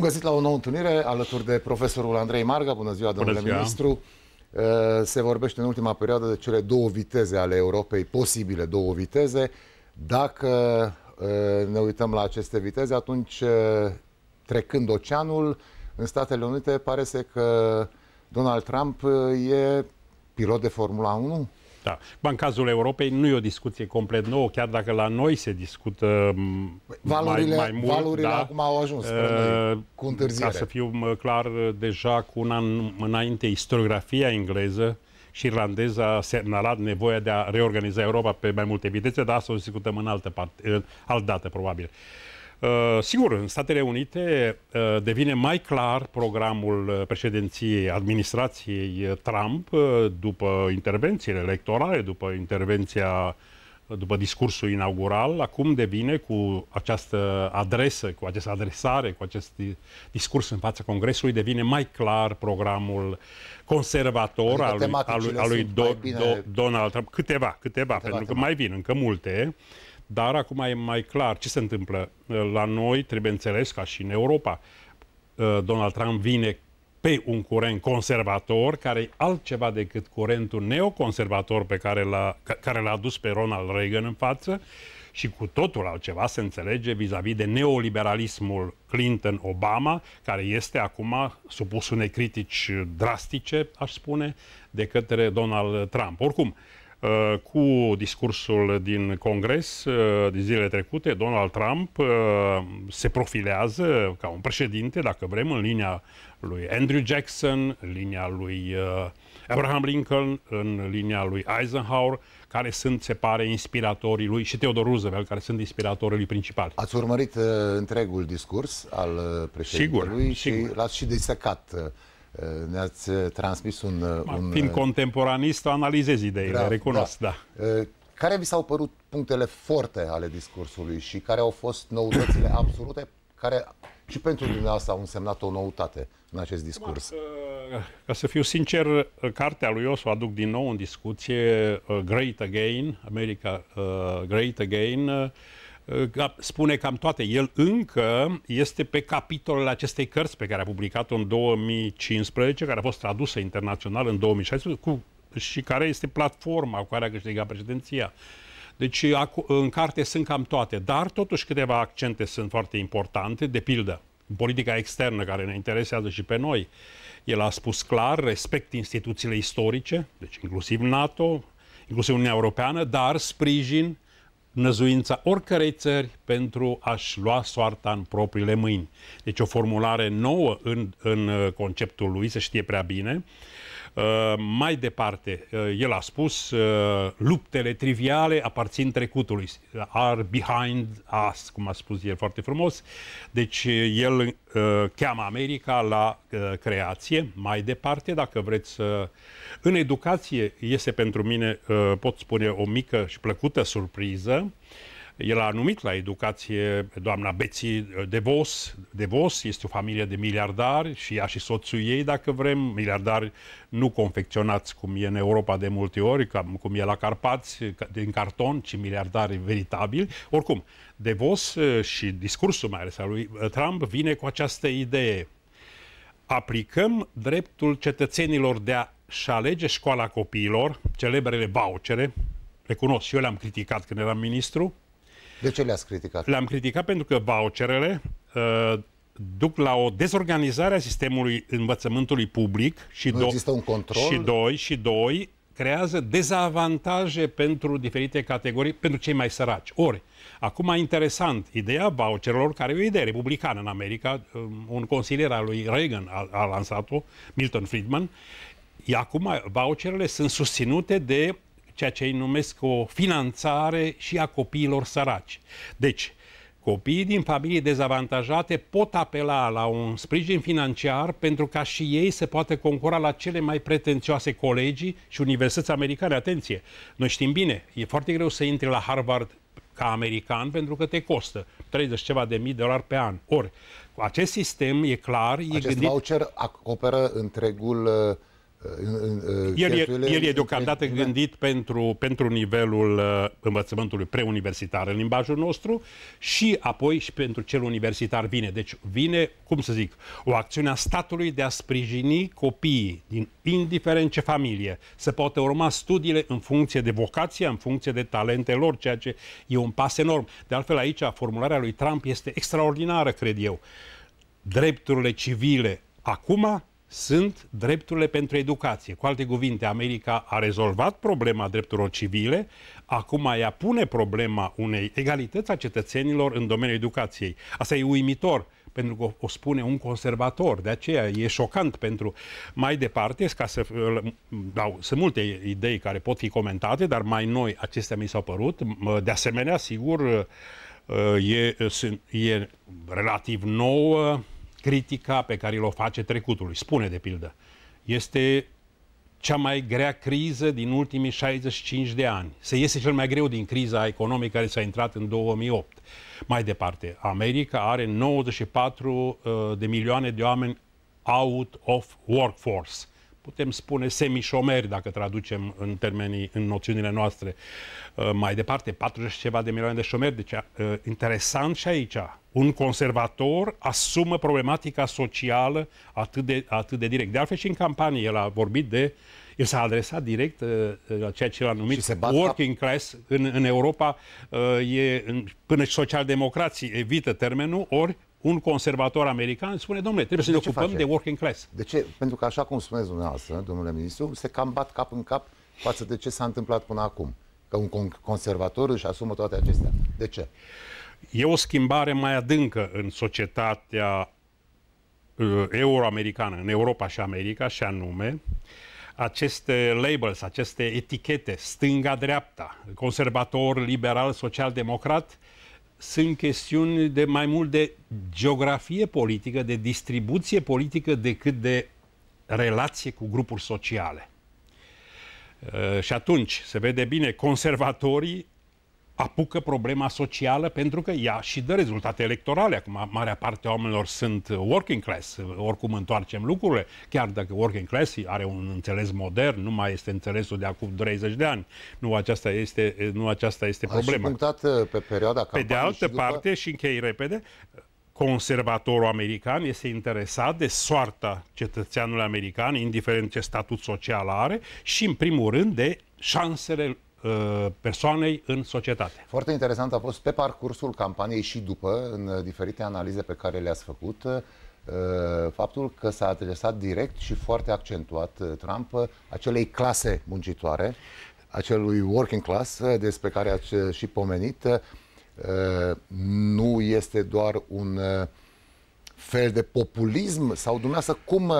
Bun găsit la o nouă întâlnire alături de profesorul Andrei Marga. Bună ziua, domnule Bună ziua. ministru. Eh, se vorbește în ultima perioadă de cele două viteze ale Europei, posibile două viteze. Dacă eh, ne uităm la aceste viteze, atunci eh, trecând oceanul, în Statele Unite pare să că Donald Trump e pilot de Formula 1? Da. În cazul Europei nu e o discuție complet nouă, chiar dacă la noi se discută păi, valurile, mai, mai mult. Valurile da, acum au ajuns uh, noi, cu întârziere. Ca să fiu clar, deja cu un an înainte, istoriografia engleză și irlandeză a semnalat nevoia de a reorganiza Europa pe mai multe viteze, dar asta o discutăm în altă, parte, în altă dată, probabil. Uh, Uh, sigur, în Statele Unite uh, devine mai clar programul uh, președinției administrației Trump după intervențiile electorale, după intervenția după discursul inaugural, acum devine cu această adresă, cu această adresare, cu acest discurs în fața Congresului, devine mai clar programul conservator adică al lui, al lui, al lui Do, Do, Donald Trump. Câteva, câteva, câteva pentru că mai vin încă multe. Uh, dar acum e mai clar ce se întâmplă. La noi trebuie înțeles, ca și în Europa, uh, Donald Trump vine pe un curent conservator, care e altceva decât curentul neoconservator pe care l-a, care l-a adus pe Ronald Reagan în față și cu totul altceva se înțelege vis-a-vis -vis de neoliberalismul Clinton-Obama, care este acum supus unei critici drastice, aș spune, de către Donald Trump. Oricum, uh, Eh, cu discursul din Congres eh, din zilele trecute, Donald Trump eh, se profilează ca un președinte, dacă vrem, în linia lui Andrew Jackson, în linia lui Abraham Lincoln, în linia lui Eisenhower, care sunt, se pare, inspiratorii lui și Theodore Roosevelt, care sunt inspiratorii lui principali. Ați urmărit întregul discurs al președintelui sigur, și sigur. l-ați și disecat. Eh, ne-ați eh, transmis un... Eh, un fiind contemporanist, analizez ideile, da, recunosc, da. da. Care vi s-au părut punctele forte ale discursului și care au fost noutățile absolute care și pentru dumneavoastră au însemnat o noutate în acest discurs? ca să fiu sincer, cartea lui Osu aduc din nou în discuție Great Again, America Great Again, Ă, spune cam toate. El încă este pe capitolul acestei cărți pe care a publicat-o în 2015, care a fost tradusă internațional în 2016 cu, și care este platforma cu care a câștigat președinția. Deci în carte sunt cam toate, dar totuși câteva accente sunt foarte importante, de pildă politica externă care ne interesează și pe noi. El a spus clar, respect instituțiile istorice, deci inclusiv NATO, inclusiv Uniunea Europeană, dar sprijin năzuința oricărei țări pentru a-și lua soarta în propriile mâini. Deci o formulare nouă în, în uh, conceptul lui, se știe prea bine, uh, Eh, mai departe, eh, el a spus, eh, luptele triviale aparțin trecutului, are behind us, cum a spus el foarte frumos. Deci el cheamă America la creație, mai departe, dacă vreți să... În educație este pentru mine, pot spune, o mică și plăcută surpriză. Uh, el a numit la educație doamna Betsy DeVos, DeVos este o familie de miliardari și ea și soțul ei, dacă vrem, miliardari nu confecționați cum e în Europa de multe ori, cum e la Carpați, din carton, ci miliardari veritabili. Oricum, DeVos uh, și discursul mai ales al lui uh, Trump vine cu această idee. Aplicăm dreptul cetățenilor de a-și alege școala copiilor, celebrele vouchere, recunosc, și eu le-am criticat când eram ministru, de ce le-ați criticat? Le-am criticat pentru că voucherele uh, duc la o dezorganizare a sistemului învățământului public și, nu do- un control? și doi, și doi, creează dezavantaje pentru diferite categorii, pentru cei mai săraci. Ori, acum interesant, ideea voucherelor, care e o idee republicană în America, um, un consilier al lui Reagan a, a lansat-o, Milton Friedman, acum voucherele sunt susținute de ceea ce ei numesc o finanțare și a copiilor săraci. Deci, copiii din familii dezavantajate pot apela la un sprijin financiar pentru ca și ei se poate concura la cele mai pretențioase colegii și universități americane. Atenție! Noi știm bine, e foarte greu să intri la Harvard ca american pentru că te costă 30 ceva de mii de dolari pe an. Ori, acest sistem, e clar, e gândit... voucher acoperă întregul uh el, e, el e deocamdată de... gândit pentru, pentru nivelul uh, învățământului preuniversitar în limbajul nostru și apoi și pentru cel universitar vine. Deci vine, cum să zic, o acțiune a statului de a sprijini copiii din indiferent ce familie să poată urma studiile în funcție de vocația, în funcție de talente lor, ceea ce e un pas enorm. De altfel aici formularea lui Trump este extraordinară, cred eu. Drepturile civile acum sunt drepturile pentru educație. Cu alte cuvinte, America a rezolvat problema drepturilor civile, acum ea pune problema unei egalități a cetățenilor în domeniul educației. Asta e uimitor, pentru că o spune un conservator, de aceea e șocant pentru mai departe, ca să, da, sunt multe idei care pot fi comentate, dar mai noi acestea mi s-au părut. De asemenea, sigur, e, e relativ nouă critica pe care o face trecutului, spune de pildă, este cea mai grea criză din ultimii 65 de ani. Se iese cel mai greu din criza economică care s-a intrat în 2008. Mai departe, America are 94 uh, de milioane de oameni out of workforce putem spune, semișomeri, dacă traducem în termenii, în noțiunile noastre. Uh, mai departe, 40 ceva de milioane de șomeri. Deci, uh, interesant și aici, un conservator asumă problematica socială atât de, atât de direct. De altfel și în campanie el a vorbit de el s-a adresat direct uh, la ceea ce l-a numit se working cap... class în, în Europa e, în, până și socialdemocrații evită termenul, ori un conservator american spune, domnule, trebuie de să ne ocupăm face? de working class. De ce? Pentru că, așa cum spuneți dumneavoastră, domnule ministru, se cam bat cap în cap față de ce s-a întâmplat până acum. Că un conservator își asumă toate acestea. De ce? E o schimbare mai adâncă în societatea uh, euroamericană, în Europa și America, și anume aceste labels, aceste etichete, stânga-dreapta, conservator, liberal, social-democrat, uh, sunt chestiuni de mai mult de geografie politică, de distribuție politică, decât de relație cu grupuri sociale. Uh, și atunci se vede bine, conservatorii apucă problema socială pentru că ea și dă rezultate electorale. Acum, marea parte a oamenilor sunt working class, oricum întoarcem lucrurile, chiar dacă working class are un înțeles modern, nu mai este înțelesul de acum 30 de ani. Nu aceasta este, nu aceasta este problema. Și punctat uh, pe perioada Pe de altă și după... parte, și închei repede, conservatorul american este interesat de soarta cetățeanului american, indiferent ce statut social are, și, în primul rând, de șansele Uh, persoanei în societate. Foarte interesant a fost pe parcursul campaniei și după, în uh, diferite analize pe care le-ați făcut, uh, faptul că s-a adresat direct și foarte accentuat Trump acelei clase muncitoare, acelui working class despre care ați și pomenit, nu este doar un fel de populism? Sau dumneavoastră cum, uh,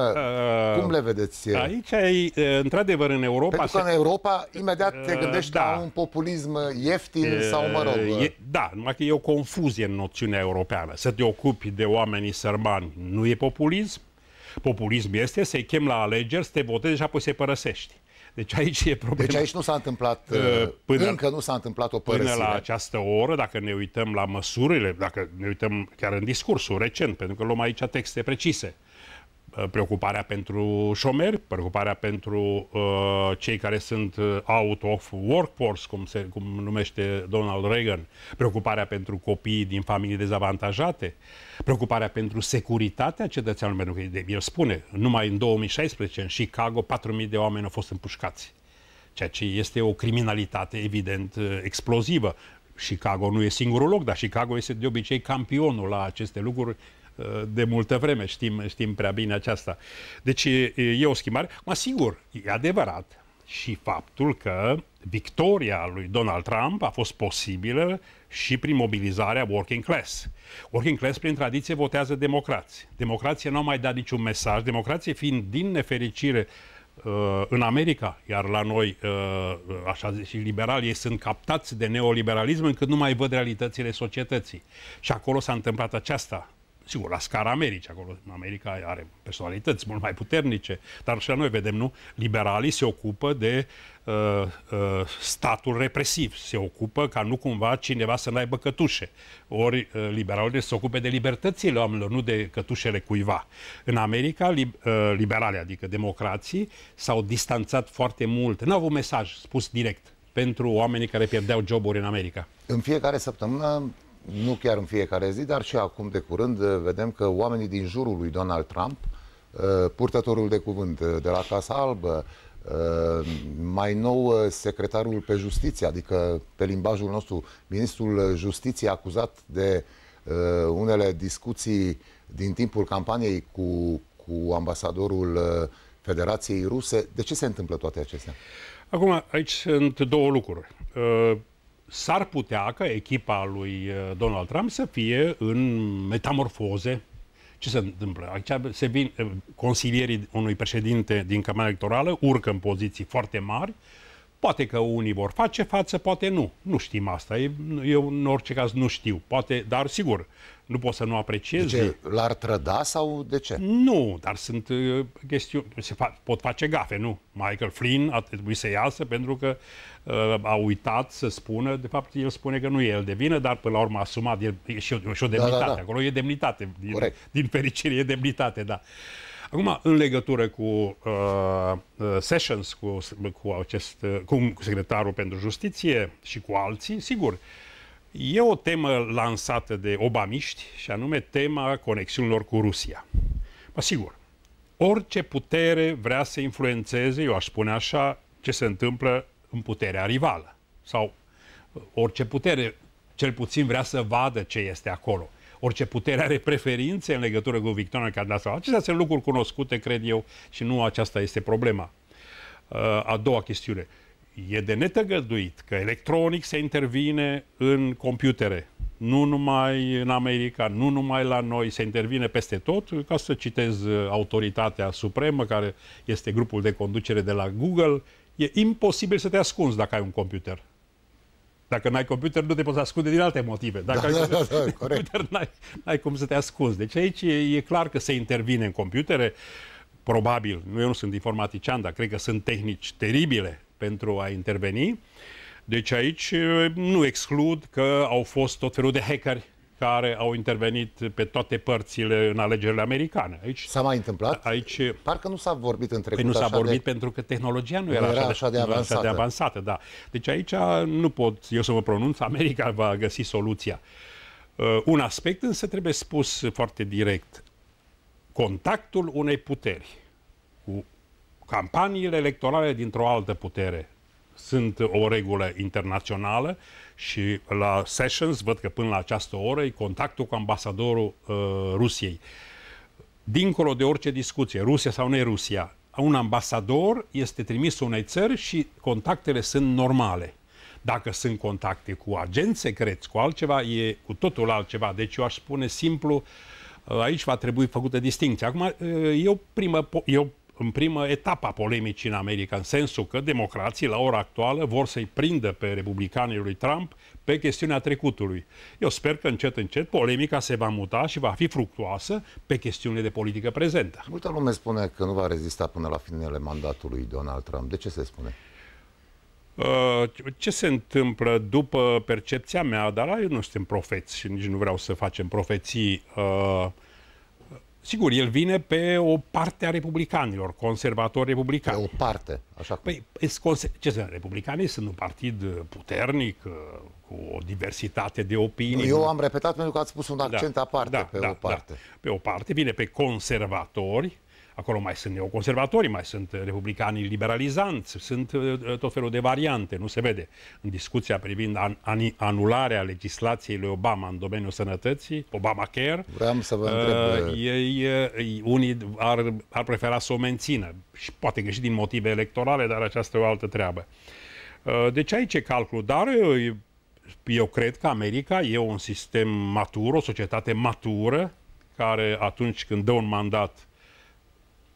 uh cum le vedeți? Uh? Aici, ai, uh, într-adevăr, în Europa... Pentru că se... în Europa, imediat te gândești uh, da. la un populism ieftin uh, sau, mă rog... E, da, numai că e o confuzie în noțiunea europeană. Să te ocupi de oamenii sărmani nu e populism. Populism este să-i chem la alegeri, să te votezi și apoi să-i părăsești. Deci aici e problema. Deci aici nu s-a întâmplat, ă, ă, până, încă nu s-a întâmplat o părăsire. Până la această oră, dacă ne uităm la măsurile, dacă ne uităm chiar în discursul recent, pentru că luăm aici texte precise, Uh, preocuparea pentru șomeri, preocuparea pentru uh, cei care sunt uh, out of workforce, cum, se, cum numește Donald Reagan, preocuparea pentru copiii din familii dezavantajate, preocuparea pentru securitatea cetățeanului, pentru că el spune, numai în 2016 în Chicago 4.000 de oameni au fost împușcați, ceea ce este o criminalitate evident uh, explozivă. Chicago nu e singurul loc, dar Chicago este de obicei campionul la aceste lucruri Eh, de multă vreme, știm, știm prea bine aceasta. Deci eh, e o schimbare. Mă sigur, e adevărat și faptul că victoria lui Donald Trump a fost posibilă și prin mobilizarea working class. Working class, prin tradiție, votează democrați. Democrația nu a mai dat niciun mesaj. Democrație fiind, din nefericire, eh, în America, iar la noi, așa zis, și liberalii sunt captați de neoliberalism încât nu mai văd realitățile societății. Și acolo s-a întâmplat aceasta sigur, la scara Americii, acolo America are personalități mult mai puternice, dar și la noi vedem, nu? Liberalii se ocupă de uh, uh, statul represiv, se ocupă ca nu cumva cineva să n-aibă cătușe. Ori uh, liberalii se ocupe de libertățile oamenilor, nu de cătușele cuiva. În America, li, uh, liberalii, adică democrații, s-au distanțat foarte mult. N-au avut mesaj spus direct pentru oamenii care pierdeau joburi în America. În fiecare săptămână nu chiar în fiecare zi, dar și acum de curând uh, vedem că oamenii din jurul lui Donald Trump, uh, purtătorul de cuvânt uh, de la Casa Albă, mai nou secretarul pe justiție, adică pe limbajul nostru, ministrul justiției acuzat de unele discuții din timpul campaniei cu, cu ambasadorul Federației Ruse. De ce se întâmplă toate acestea? Acum, aici sunt două lucruri s-ar putea ca echipa lui uh, Donald Trump să fie în metamorfoze. Ce se întâmplă? Aici se vin, uh, consilierii unui președinte din Camera Electorală urcă în poziții foarte mari, Poate că unii vor face față, poate nu. Nu știm asta. Eu, în orice caz, nu știu. Poate, dar sigur, nu pot să nu apreciez. De ce? L-ar trăda sau de ce? Nu, dar sunt uh, chestiuni. Se fa- pot face gafe, nu? Michael Flynn a trebuit să iasă pentru că uh, a uitat să spună. De fapt, el spune că nu e el de vină, dar până la urmă a asumat. E, e și, o, și o demnitate. Da, da, da. Acolo e demnitate. Din, Corect. din fericire e demnitate, da. Uh, Acum, în legătură cu uh, uh Sessions, cu, cu, acest, uh, cu secretarul pentru justiție și cu alții, sigur, e o temă lansată de obamiști și anume tema conexiunilor cu Rusia. Mă sigur, orice putere vrea să influențeze, eu aș spune așa, ce se întâmplă în puterea rivală. Sau uh, orice putere, cel puțin vrea să vadă ce este acolo orice putere are preferințe în legătură cu Victoria Cadastral. Acestea sunt lucruri cunoscute, cred eu, și nu aceasta este problema. Uh, a doua chestiune. E de netăgăduit că electronic se intervine în computere. Nu numai în America, nu numai la noi, se intervine peste tot, ca să citez uh, autoritatea supremă, care este grupul de conducere de la Google, E imposibil să te ascunzi dacă ai un computer. Dacă n-ai computer, nu te poți ascunde din alte motive. Dacă da, ai da, da, da, da computer, n-ai, n-ai cum să te ascunzi. Deci aici e, e clar că se intervine în computere. Probabil, nu eu nu sunt informatician, dar cred că sunt tehnici teribile pentru a interveni. Deci aici nu exclud că au fost tot felul de hackeri care au intervenit pe toate părțile în alegerile americane. Aici S-a mai întâmplat? Aici, Parcă nu s-a vorbit între trecut. Păi nu s-a vorbit de... pentru că tehnologia nu era, era așa, de, așa, de avansată. așa de avansată. Da. Deci aici nu pot eu să mă pronunț, America va găsi soluția. Uh, un aspect însă trebuie spus foarte direct. Contactul unei puteri cu campaniile electorale dintr-o altă putere sunt o regulă internațională și la Sessions văd că până la această oră e contactul cu ambasadorul uh, Rusiei. Dincolo de orice discuție, Rusia sau nu Rusia, un ambasador este trimis unei țări și contactele sunt normale. Dacă sunt contacte cu agenți secreți, cu altceva, e cu totul altceva. Deci eu aș spune simplu, uh, aici va trebui făcută distinție. Acum, uh, eu, primă, eu în primă etapă a polemicii în America, în sensul că democrații la ora actuală vor să-i prindă pe republicanii lui Trump pe chestiunea trecutului. Eu sper că încet, încet polemica se va muta și va fi fructuoasă pe chestiunile de politică prezentă. Multă lume spune că nu va rezista până la finele mandatului Donald Trump. De ce se spune? Uh, ce se întâmplă după percepția mea, dar eu nu suntem profeți și nici nu vreau să facem profeții uh, Sigur, el vine pe o parte a republicanilor, conservatori republicani. Pe o parte, așa cum. Păi, ce sunt? Republicanii sunt un partid uh, puternic, uh, cu o diversitate de opinii. Eu am repetat pentru că ați pus un accent da, aparte da, pe da, o da. parte. Da. Pe o parte vine pe conservatori, Acolo mai sunt neoconservatori, mai sunt eh, republicanii liberalizanți, sunt eh, eh, tot felul de variante, nu se vede. În discuția privind an, an, anularea legislației lui Obama în domeniul sănătății, Obamacare, Vreau să vă întreb. Uh, ei, unii ar, ar prefera să o mențină, și poate că și din motive electorale, dar aceasta e o altă treabă. Uh, deci aici e calculul, dar eu eu cred că America e un sistem matur, o societate matură, care atunci când dă un mandat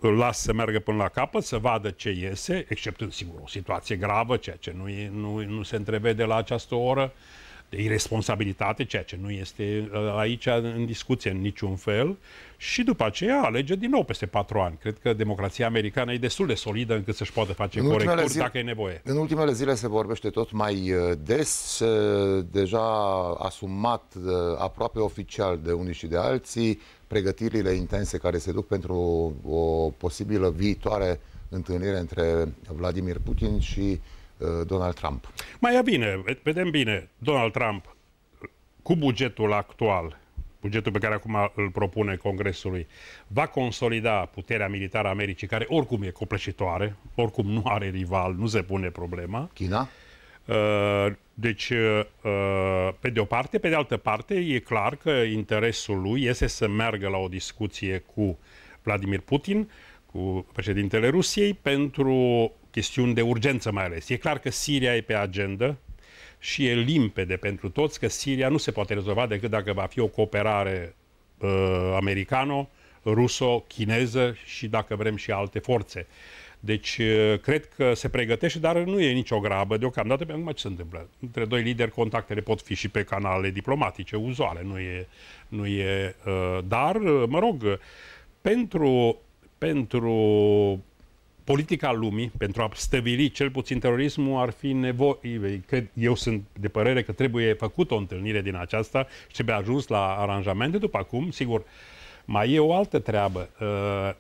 îl las să meargă până la capăt, să vadă ce iese, except în sigur o situație gravă, ceea ce nu, e, nu, nu se întrevede la această oră, uh, de irresponsabilitate, ceea ce nu este uh, aici în discuție în niciun fel, și după aceea alege din nou peste patru ani. Cred că democrația americană e destul de solidă încât să-și poată face în corecturi zile, dacă e nevoie. În ultimele zile se vorbește tot mai uh, des, deja asumat uh, aproape oficial de unii și de alții, pregătirile intense care se duc pentru o posibilă viitoare întâlnire între Vladimir Putin și uh, Uh, Donald Trump. Mai e bine, vedem bine. Donald Trump, cu bugetul actual, bugetul pe care acum îl propune Congresului, va consolida puterea militară a Americii, care oricum e copleșitoare, oricum nu are rival, nu se pune problema. China? Uh, deci, uh, pe de o parte, pe de altă parte, e clar că interesul lui este să meargă la o discuție cu Vladimir Putin, cu președintele Rusiei, pentru chestiuni de urgență mai ales. E clar că Siria e pe agenda și e limpede pentru toți că Siria nu se poate rezolva decât dacă va fi o cooperare uh, americano, ruso, chineză și dacă vrem și alte forțe. Deci uh, cred că se pregătește, dar nu e nicio grabă deocamdată, pentru că ce se întâmplă. Între doi lideri contactele pot fi și pe canale diplomatice, uzuale, nu e... Nu e uh, dar, uh, mă rog, pentru, pentru politica lumii, pentru a stăvili cel puțin terorismul, ar fi nevoie. Cred, eu sunt de părere că trebuie făcută o întâlnire din aceasta și trebuie ajuns la aranjamente. După acum, sigur, mai e o altă treabă. Uh,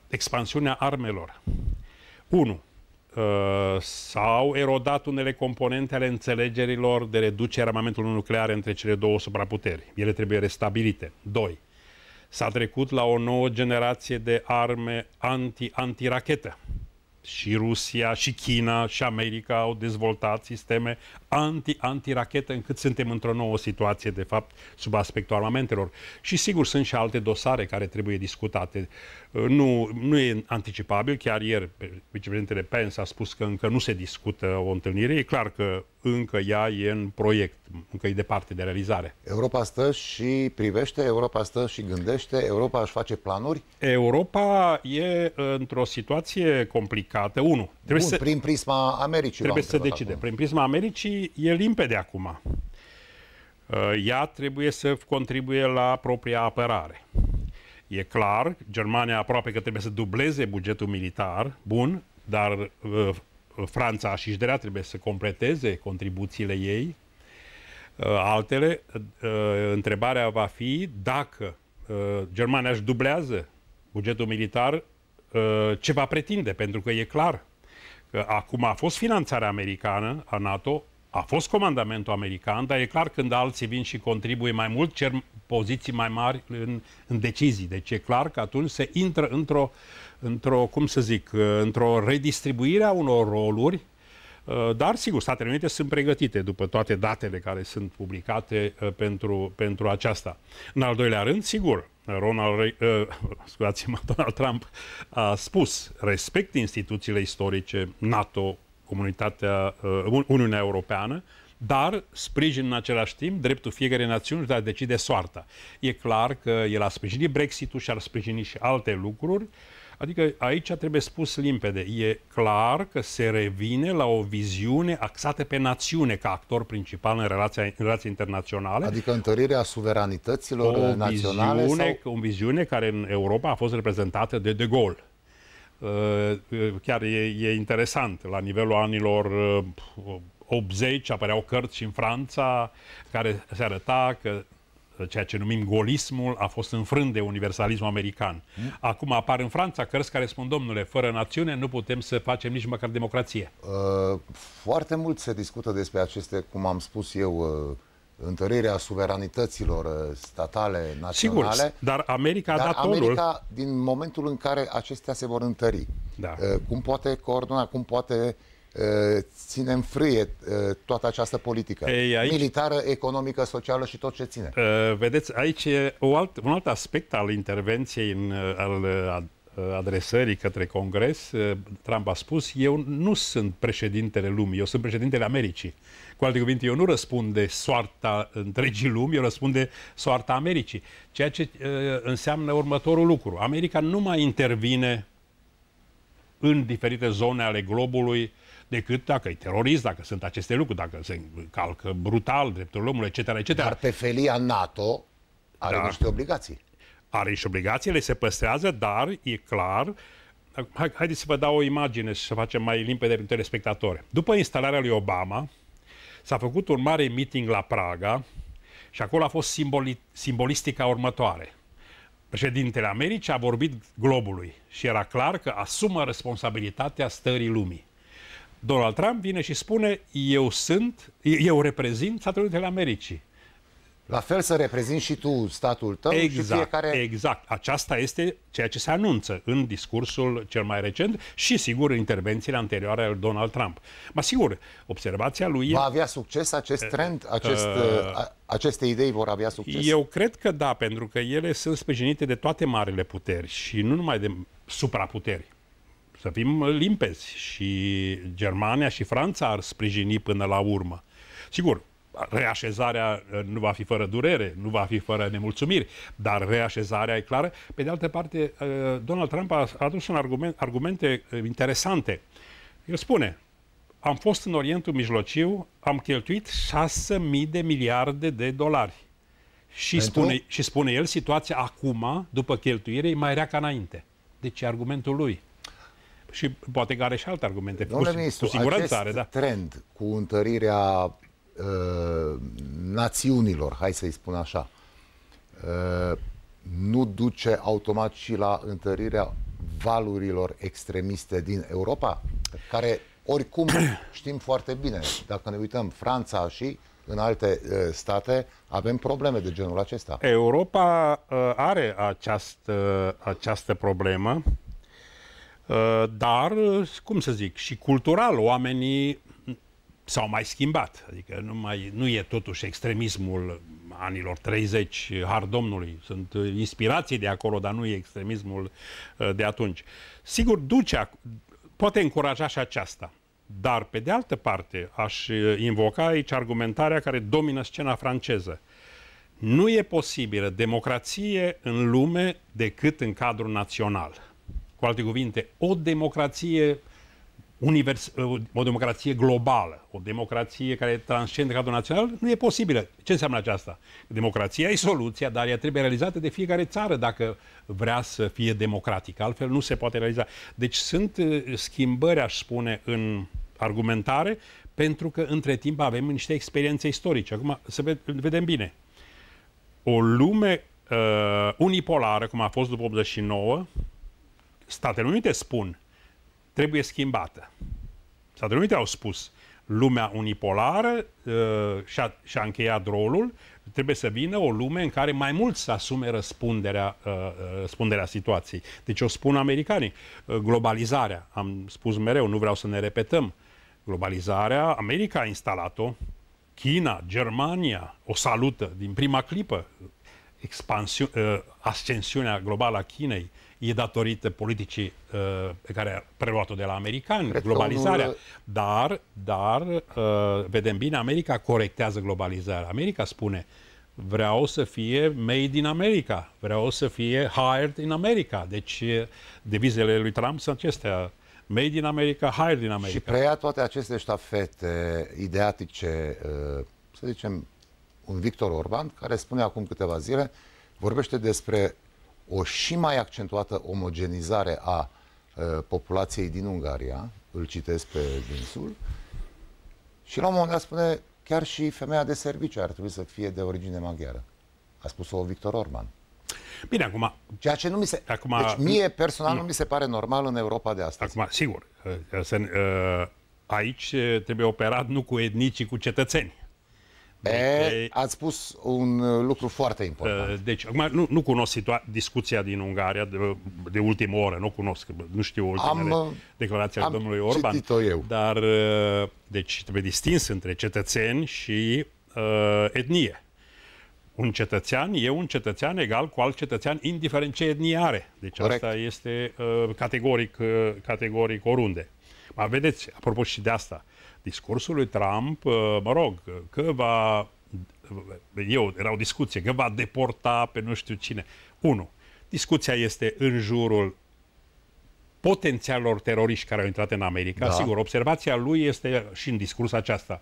expansiunea armelor. Unu, Uh, s-au erodat unele componente ale înțelegerilor de reducere armamentului nuclear între cele două supraputeri. Ele trebuie restabilite. 2. S-a trecut la o nouă generație de arme anti-antirachetă. anti antirachetă și Rusia, și China, și America au dezvoltat sisteme anti-antirachetă încât suntem într-o nouă situație, de fapt, sub aspectul armamentelor. Și sigur sunt și alte dosare care trebuie discutate. Uh, nu, nu e anticipabil, chiar ieri vicepreședintele Pence a spus că încă nu se discută o întâlnire. E clar că încă ea e în proiect, încă e departe de realizare. Europa stă și privește, Europa stă și gândește, Europa își face planuri? Europa e într-o situație complicată. Unu, trebuie Bun, să... prin prisma Americii. Trebuie să decide. Acum. Prin prisma Americii e, limpede acum. Uh, ea trebuie să contribuie la propria apărare. E clar, Germania aproape că trebuie să dubleze bugetul militar, bun, dar uh, Franța și Jderea trebuie să completeze contribuțiile ei. Uh, altele, întrebarea va fi dacă Germania își dublează bugetul militar, ce va pretinde, pentru că e clar că acum a fost finanțarea americană a NATO, a fost comandamentul american, dar e clar când alții vin și contribuie mai mult, cer poziții mai mari în, în decizii. Deci e clar că atunci se intră într-o, într-o cum să zic, uh, într-o redistribuire a unor roluri uh, dar, sigur, Statele Unite sunt pregătite după toate datele care sunt publicate uh, pentru, pentru aceasta. În al doilea rând, sigur, Ronald, Re uh, Donald Trump a spus, respect instituțiile istorice NATO, comunitatea, uh, Uniunea Europeană, dar sprijin în același timp dreptul fiecare națiune de a decide soarta. E clar că el a sprijinit Brexit-ul și ar sprijini și alte lucruri, Adică aici trebuie spus limpede, e clar că se revine la o viziune axată pe națiune ca actor principal în relația, în relația internaționale. Adică întărirea suveranităților o naționale? Viziune, sau... O viziune care în Europa a fost reprezentată de De Gaulle Eh, eh, chiar e, e interesant, la nivelul anilor 80 eh, apăreau cărți și în Franța care se arăta că ceea ce numim golismul a fost înfrânt de universalismul american. Mm. Acum apar în Franța cărți care spun, domnule, fără națiune nu putem să facem nici măcar democrație. Foarte mult se discută despre aceste, cum am spus eu, întărirea suveranităților uh, statale, naționale. Sigur, dar America a dar dat America, tonul. din momentul în care acestea se vor întări, da. Uh, cum poate coordona, cum poate uh, ține în frâie toată această politică Ei, aici... militară, economică, socială și tot ce ține. Vedeți, aici e alt, un alt aspect al intervenției în, al, al Uh, adresării către Congres, uh, Trump a spus, eu nu sunt președintele lumii, eu sunt președintele Americii. Cu alte cuvinte, eu nu răspund de soarta întregii lumi, eu răspund de soarta Americii. Ceea ce uh, înseamnă următorul lucru. America nu mai intervine în diferite zone ale globului decât dacă e terorist, dacă sunt aceste lucruri, dacă se calcă brutal drepturile omului, etc. etc. Dar pe felia NATO are da. niște obligații are și obligațiile, se păstrează, dar e clar. Hai, haideți să vă dau o imagine și să facem mai limpede pentru telespectatori. După instalarea lui Obama, s-a făcut un mare meeting la Praga și acolo a fost simboli, simbolistica următoare. Președintele Americii a vorbit globului și era clar că asumă responsabilitatea stării lumii. Donald Trump vine și spune, eu sunt, eu reprezint Statele Unite ale Americii. La fel să reprezinți și tu statul tău exact, și fiecare... Exact. Aceasta este ceea ce se anunță în discursul cel mai recent și, sigur, intervențiile anterioare al Donald Trump. Ma sigur, observația lui... Va avea succes acest trend? Eh, acest, uh, aceste idei vor avea succes? Eu cred că da, pentru că ele sunt sprijinite de toate marile puteri și nu numai de supraputeri să fim limpezi și Germania și Franța ar sprijini până la urmă. Sigur, reașezarea uh, nu va fi fără durere, nu va fi fără nemulțumiri, dar reașezarea e clară. Pe de altă parte, uh, Donald Trump a adus un argument, argumente uh, interesante. El spune, am fost în Orientul Mijlociu, am cheltuit 6.000 de miliarde de dolari. Și spune, și spune el, situația acum, după cheltuire, e mai rea ca înainte. Deci e argumentul lui. Și poate că are și alte argumente. Domnule cu, ministru, cu siguranță acest are, da. trend cu întărirea Uh, națiunilor, hai să-i spun așa, uh, nu duce automat și la întărirea valurilor extremiste din Europa, care oricum știm foarte bine, dacă ne uităm Franța și în alte uh, state, avem probleme de genul acesta. Europa are această, această problemă, dar, cum să zic, și cultural oamenii s-au mai schimbat. Adică nu, mai, nu e totuși extremismul anilor 30 har domnului. Sunt inspirații de acolo, dar nu e extremismul uh, de atunci. Sigur, Ducea poate încuraja și aceasta. Dar, pe de altă parte, aș uh, invoca aici argumentarea care domină scena franceză. Nu e posibilă democrație în lume decât în cadrul național. Cu alte cuvinte, o democrație uh, univers, o democrație globală, o democrație care transcende cadrul național, nu e posibilă. Ce înseamnă aceasta? Democrația e soluția, dar ea trebuie realizată de fiecare țară dacă vrea să fie democratică. Altfel nu se poate realiza. Deci sunt uh, schimbări, aș spune, în argumentare, pentru că între timp avem niște experiențe istorice. Acum să vedem bine. O lume uh, unipolară, cum a fost după 89, Statele Unite spun trebuie schimbată. S-a Unite au spus, lumea unipolară uh, și-a, și-a încheiat rolul, trebuie să vină o lume în care mai mult să asume răspunderea, uh, uh, răspunderea situației. Deci o spun americanii, uh, globalizarea, am spus mereu, nu vreau să ne repetăm, globalizarea, America a instalat-o, China, Germania o salută din prima clipă, Uh, ascensiunea globală a Chinei e datorită politicii uh, pe care a preluat-o de la americani, Cred globalizarea. Unul... Dar, dar uh, vedem bine, America corectează globalizarea. America spune, vreau să fie made in America, vreau să fie hired in America. Deci devizele lui Trump sunt acestea. Made in America, hired in America. Și preia toate aceste ștafete ideatice, să zicem, un Victor Orban, care spune acum câteva zile, vorbește despre o și mai accentuată omogenizare a uh, populației din Ungaria, îl citesc pe dinsul, și la un moment dat spune chiar și femeia de serviciu ar trebui să fie de origine maghiară. A spus-o Victor Orban. Bine, acum... Ceea ce nu mi se... Acum, deci mie personal nu. Mm. nu mi se pare normal în Europa de astăzi. Acum, sigur, uh, uh, aici uh, trebuie operat nu cu etnicii, cu cetățeni. E, ați deci, spus un uh, lucru foarte uh, important. Deci, acum nu, nu cunosc discuția din Ungaria de, de ultimă oră, nu cunosc, nu știu ultimele uh, declarații ale domnului Orban. Citit-o eu. Dar, deci, trebuie distins între cetățeni și uh, etnie. Un cetățean e un cetățean egal cu alt cetățean, indiferent ce etnie are. Deci Corect. asta este uh, categoric, uh, categoric oriunde. Ma vedeți, apropo și de asta, discursul lui Trump, uh, mă rog, că va, eu, era o discuție, că va deporta pe nu știu cine. Unu, discuția este în jurul potențialor teroriști care au intrat în America. Da. Sigur, observația lui este și în discurs aceasta.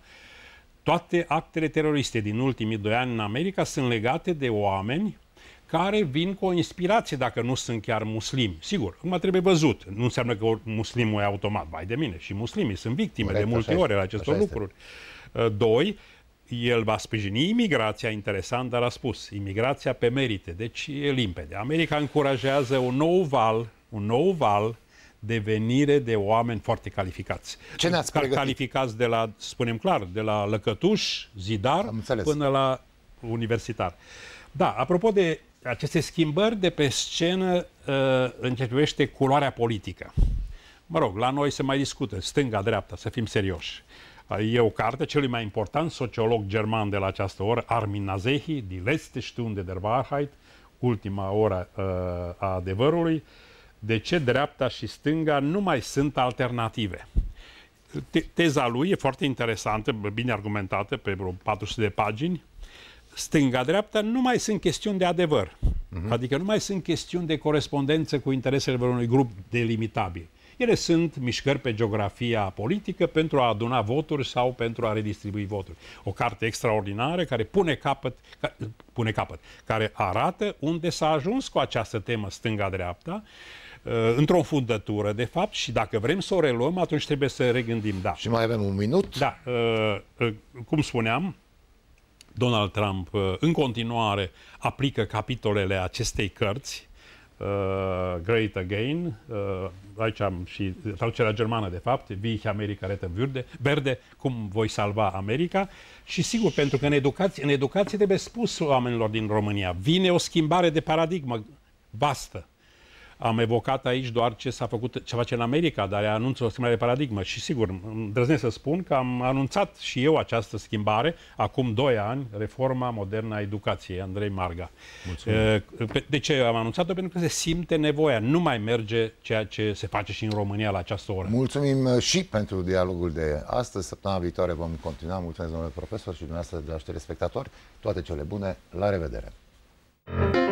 Toate actele teroriste din ultimii doi ani în America sunt legate de oameni care vin cu o inspirație dacă nu sunt chiar muslimi. Sigur, acum trebuie văzut. Nu înseamnă că muslimul e automat. Vai de mine, și muslimii sunt victime Corect, de multe ori la acestor lucruri. Este. Uh, doi, el va sprijini imigrația, interesant, dar a spus, imigrația pe merite, deci e limpede. America încurajează un nou val, un nou val de venire de oameni foarte calificați. Ce ne-ați Cal- Calificați de la, spunem clar, de la lăcătuș, zidar, până la universitar. Da, apropo de aceste schimbări de pe scenă uh, începește culoarea politică. Mă rog, la noi se mai discută, stânga-dreapta, să fim serioși. E o carte, celui mai important sociolog german de la această oră, Armin Nazehi, Die letzte Stunde der Wahrheit, ultima oră uh, a adevărului, de ce dreapta și stânga nu mai sunt alternative. teza lui e foarte interesantă, bine argumentată, pe vreo 400 de pagini, stânga-dreapta nu mai sunt chestiuni de adevăr. Uh-huh. Adică nu mai sunt chestiuni de corespondență cu interesele unui grup delimitabil. Ele sunt mișcări pe geografia politică pentru a aduna voturi sau pentru a redistribui voturi. O carte extraordinară care pune capăt, ca, pune capăt care arată unde s-a ajuns cu această temă stânga-dreapta, uh, într-o fundătură, de fapt, și dacă vrem să o reluăm, atunci trebuie să regândim, da. Și mai avem un minut? Da. Uh, uh, cum spuneam, Donald Trump uh, în continuare aplică capitolele acestei cărți, uh, Great Again, uh, aici am și traducerea germană de fapt, Wie America Retă Verde, verde, cum voi salva America și sigur pentru că în educație, în educație trebuie spus oamenilor din România, vine o schimbare de paradigmă vastă am evocat aici doar ce s-a făcut, ce face în America, dar anunță o schimbare de paradigmă. Și sigur, îndrăznesc să spun că am anunțat și eu această schimbare acum 2 ani, reforma modernă a educației, Andrei Marga. Mulțumesc. Eh, de ce am anunțat-o? Pentru că se simte nevoia. Nu mai merge ceea ce se face și în România la această oră. Mulțumim eh, și pentru dialogul de astăzi. Săptămâna viitoare vom continua. Mulțumesc, domnule profesor și dumneavoastră, dragi spectatori. Toate cele bune. La revedere! Thank you.